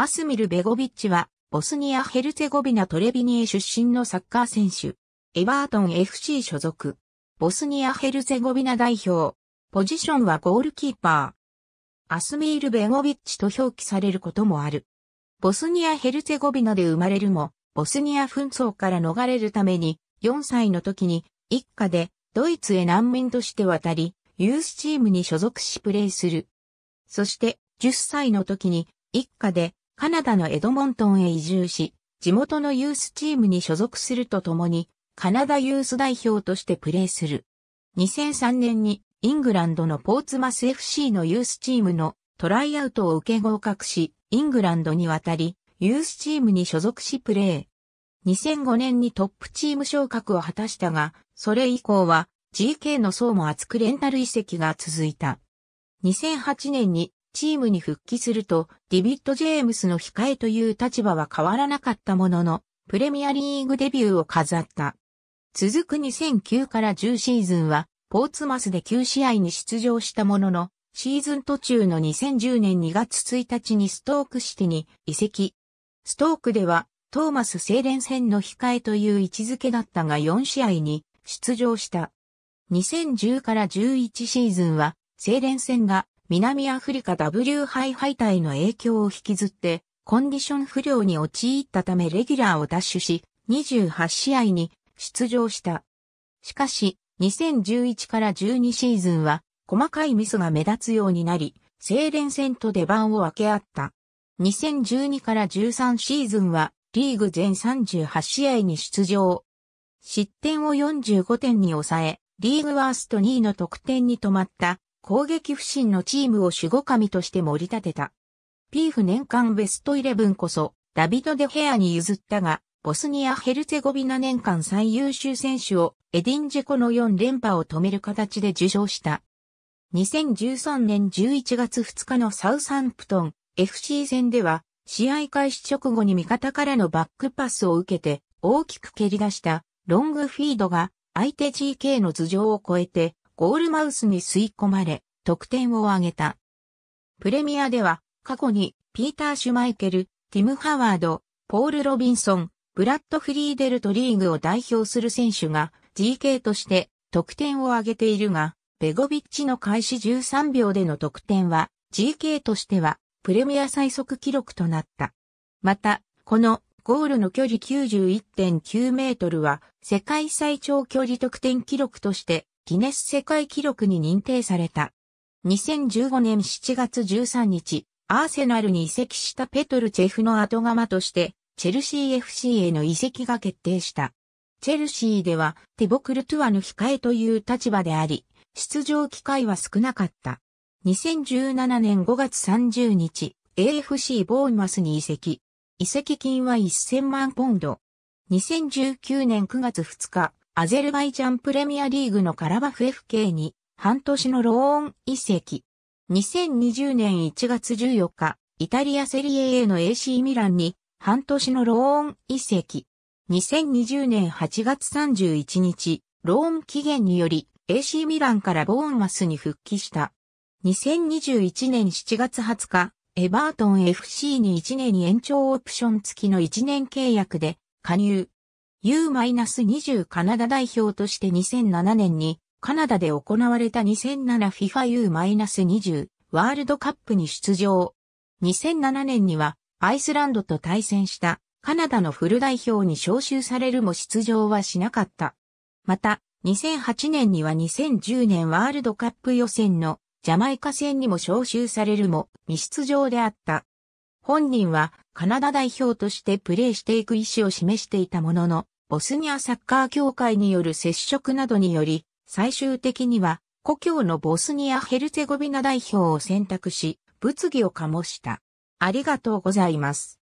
アスミル・ベゴビッチは、ボスニア・ヘルツェゴビナ・トレビニエ出身のサッカー選手。エバートン FC 所属。ボスニア・ヘルツェゴビナ代表。ポジションはゴールキーパー。アスミール・ベゴビッチと表記されることもある。ボスニア・ヘルツェゴビナで生まれるも、ボスニア紛争から逃れるために、4歳の時に、一家で、ドイツへ難民として渡り、ユースチームに所属しプレーする。そして、10歳の時に、一家で、カナダのエドモントンへ移住し、地元のユースチームに所属するとともに、カナダユース代表としてプレーする。2003年にイングランドのポーツマス FC のユースチームのトライアウトを受け合格し、イングランドに渡り、ユースチームに所属しプレー。2005年にトップチーム昇格を果たしたが、それ以降は GK の層も厚くレンタル移籍が続いた。2008年にチームに復帰すると、ディビッド・ジェームスの控えという立場は変わらなかったものの、プレミアリーグデビューを飾った。続く2009から10シーズンは、ポーツマスで9試合に出場したものの、シーズン途中の2010年2月1日にストークシティに移籍。ストークでは、トーマス精錬戦の控えという位置づけだったが4試合に出場した。2010から11シーズンは、精錬戦が南アフリカ W 杯敗退の影響を引きずって、コンディション不良に陥ったためレギュラーを奪取し、28試合に出場した。しかし、2011から12シーズンは、細かいミスが目立つようになり、精錬戦と出番を分け合った。2012から13シーズンは、リーグ全38試合に出場。失点を45点に抑え、リーグワースト2位の得点に止まった攻撃不振のチームを守護神として盛り立てた。ピーフ年間ベストイレブンこそ、ダビド・デヘアに譲ったが、ボスニア・ヘルツェゴビナ年間最優秀選手をエディンジェコの4連覇を止める形で受賞した。2013年11月2日のサウサンプトン FC 戦では、試合開始直後に味方からのバックパスを受けて大きく蹴り出したロングフィードが相手 GK の頭上を越えてゴールマウスに吸い込まれ、得点を挙げた。プレミアでは、過去に、ピーター・シュマイケル、ティム・ハワード、ポール・ロビンソン、ブラッド・フリーデルとリーグを代表する選手が GK として得点を挙げているが、ベゴビッチの開始13秒での得点は GK としてはプレミア最速記録となった。また、このゴールの距離91.9メートルは世界最長距離得点記録としてギネス世界記録に認定された。2015年7月13日、アーセナルに移籍したペトルチェフの後釜として、チェルシー FC への移籍が決定した。チェルシーでは、テボ・クルトゥアの控えという立場であり、出場機会は少なかった。2017年5月30日、AFC ボーマスに移籍。移籍金は1000万ポンド。2019年9月2日、アゼルバイジャンプレミアリーグのカラバフ FK に半年のローン移籍。2020年1月14日、イタリアセリエ A の AC ミランに半年のローン移籍。2020年8月31日、ローン期限により AC ミランからボーンマスに復帰した。2021年7月20日、エバートン FC に1年延長オプション付きの1年契約で加入。U-20 カナダ代表として2007年にカナダで行われた 2007FIFA U-20 ワールドカップに出場。2007年にはアイスランドと対戦したカナダのフル代表に招集されるも出場はしなかった。また、2008年には2010年ワールドカップ予選のジャマイカ戦にも招集されるも未出場であった。本人はカナダ代表としてプレーしていく意思を示していたものの、ボスニアサッカー協会による接触などにより最終的には、故郷のボスニア・ヘルツェゴビナ代表を選択し、物議を醸した。ありがとうございます。